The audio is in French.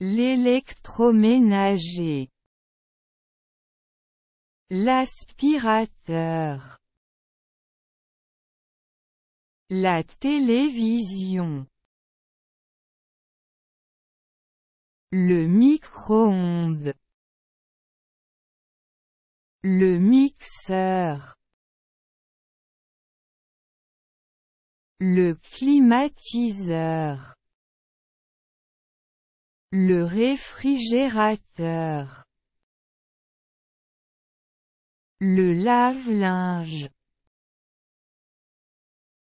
l'électroménager, l'aspirateur, la télévision, le micro-ondes, le mixeur, le climatiseur, le réfrigérateur. Le lave-linge.